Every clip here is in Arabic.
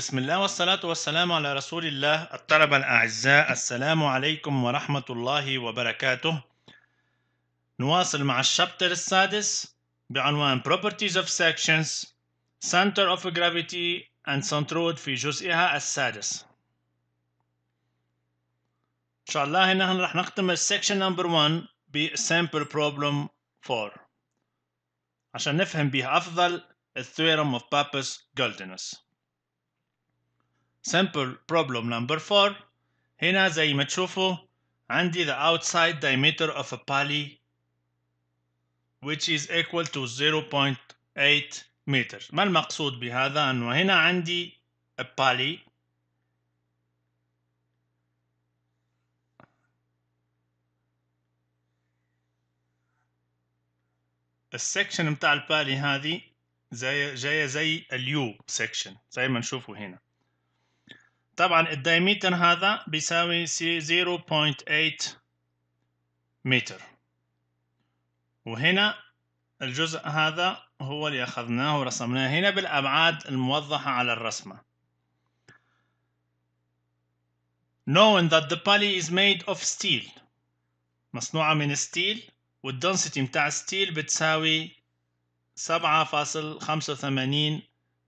بسم الله والصلاة والسلام على رسول الله الطلبة الأعزاء السلام عليكم ورحمة الله وبركاته نواصل مع الشابتر السادس بعنوان Properties of Sections Center of Gravity and Centroid في جزئها السادس إن شاء الله نحن رح نختم السكشن نمبر 1 ب Sample Problem 4 عشان نفهم بها أفضل Theorem of Pappus-Guldinus simple problem number 4 هنا زي ما تشوفوا عندي the outside diameter of a poly which is equal to 0.8 متر ما المقصود بهذا أنه هنا عندي a poly السكشن بتاع البالي هذه زي جاية زي اليو سكشن زي ما نشوفه هنا طبعا الدايمتر هذا بيساوي 0.8 متر وهنا الجزء هذا هو اللي أخذناه ورسمناه هنا بالأبعاد الموضحة على الرسمة knowing that the pulley is made of steel مصنوعة من ستيل والدنسيتي متاع ستيل بتساوي 7.85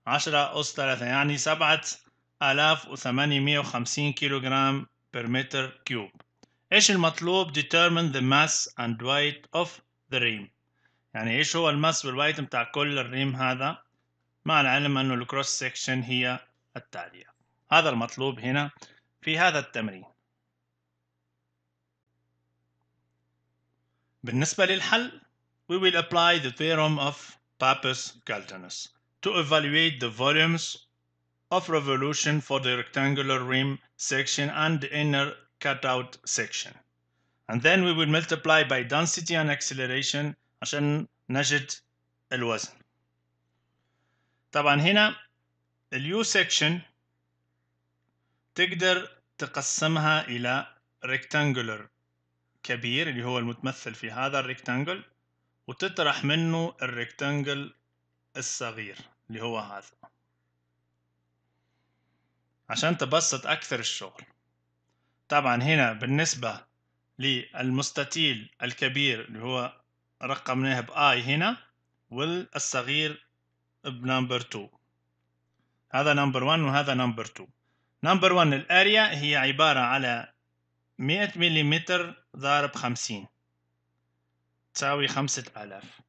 10 أس 3 يعني 7 1850 كيلوغرام per meter cube ايش المطلوب determine the mass and weight of the rim يعني ايش هو الماس والوايت متاع كل الريم هذا مع العلم انه الكروس سيكشن هي التالية هذا المطلوب هنا في هذا التمرين بالنسبة للحل we will apply the theorem of pappus galtonus to evaluate the volumes of revolution for the rectangular rim section and the inner cutout section and then we will multiply by density and acceleration عشان نجد الوزن طبعا هنا ال U section تقدر تقسمها إلى rectangular كبير اللي هو المتمثل في هذا الريكتانجل وتطرح منه الريكتانجل الصغير اللي هو هذا عشان تبسط أكثر الشغل طبعا هنا بالنسبة للمستطيل الكبير اللي هو رقمناه بآي هنا والصغير بنمبر 2 هذا نمبر 1 وهذا نمبر 2 نمبر 1 الاريا هي عبارة على 100 ملم ضارب 50 تساوي 5000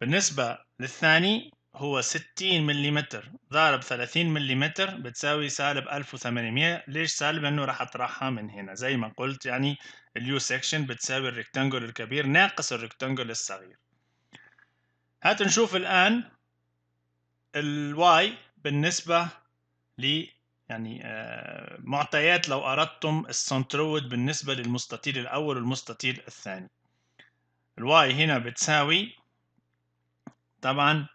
بالنسبة للثاني هو 60 ملم ضارب 30 ملم بتساوي سالب 1800 ليش سالب لانه راح اطرحها من هنا زي ما قلت يعني اليو سكشن بتساوي الريكتانجل الكبير ناقص الريكتانجل الصغير هات نشوف الان الواي بالنسبه ل يعني آه، معطيات لو اردتم السنترويد بالنسبه للمستطيل الاول والمستطيل الثاني الواي هنا بتساوي طبعا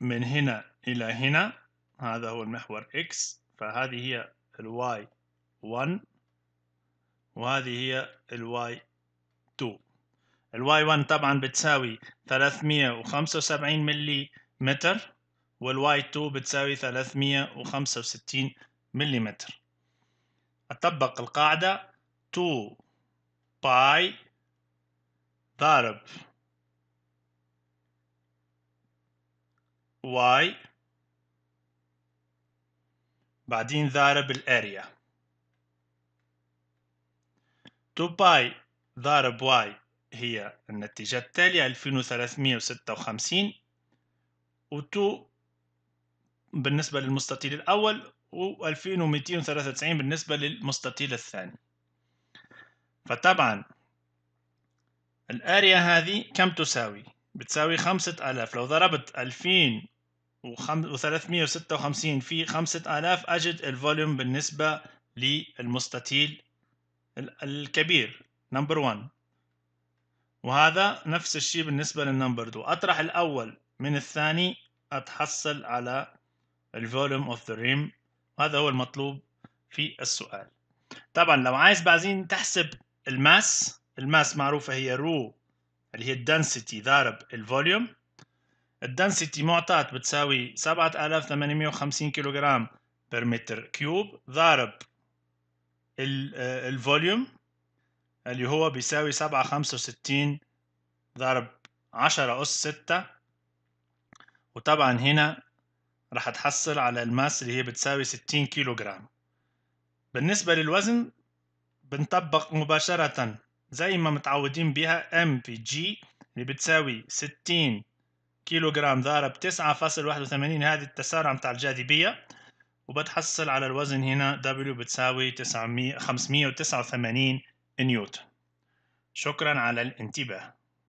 من هنا إلى هنا هذا هو المحور X فهذه هي y 1 وهذه هي y 2 y 1 طبعا بتساوي 375 ملي متر y 2 بتساوي 365 ملم أطبق القاعدة 2 باي ضارب y بعدين ضارب الاريا 2 باي ضارب y هي النتيجة التالية 2356 و2 بالنسبة للمستطيل الأول و2293 بالنسبة للمستطيل الثاني فطبعا الاريا هذه كم تساوي؟ بتساوي خمسة ألاف لو ضربت ألفين و356 في 5000 أجد الفوليوم بالنسبة للمستطيل الكبير نمبر 1 وهذا نفس الشيء بالنسبة للنمبر 2 أطرح الأول من الثاني أتحصل على الفوليوم اوف ذا ريم هذا هو المطلوب في السؤال طبعا لو عايز بعدين تحسب الماس الماس معروفة هي رو اللي هي الدنسيتي ضرب الفوليوم الدنسيتي معطات بتساوي 7850 كيلوغرام بر متر كيوب ضارب آه، الفوليوم اللي هو بيساوي 765 ضرب 10 أس 6 وطبعا هنا راح تحصل على الماس اللي هي بتساوي 60 كيلوغرام بالنسبة للوزن بنطبق مباشرة زي ما متعودين بها M في G اللي بتساوي 60 كيلو جرام ضارب 9.81 هذه التسارع متاع الجاذبية وبتحصل على الوزن هنا W بتساوي 900 589 نيوتن شكرا على الانتباه